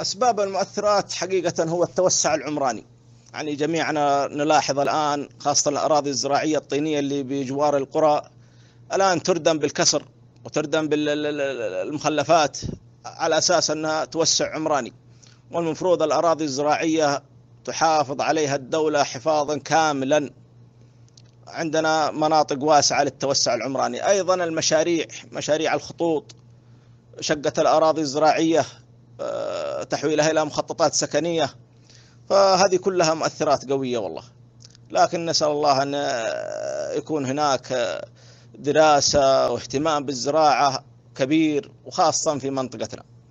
أسباب المؤثرات حقيقة هو التوسع العمراني يعني جميعنا نلاحظ الآن خاصة الأراضي الزراعية الطينية اللي بجوار القرى الآن تردم بالكسر وتردم بالمخلفات على أساس أنها توسع عمراني والمفروض الأراضي الزراعية تحافظ عليها الدولة حفاظا كاملا عندنا مناطق واسعة للتوسع العمراني أيضا المشاريع مشاريع الخطوط شقة الأراضي الزراعية آه، تحويلها إلى مخططات سكنية فهذه كلها مؤثرات قوية والله لكن نسأل الله أن يكون هناك دراسة واهتمام بالزراعة كبير وخاصة في منطقتنا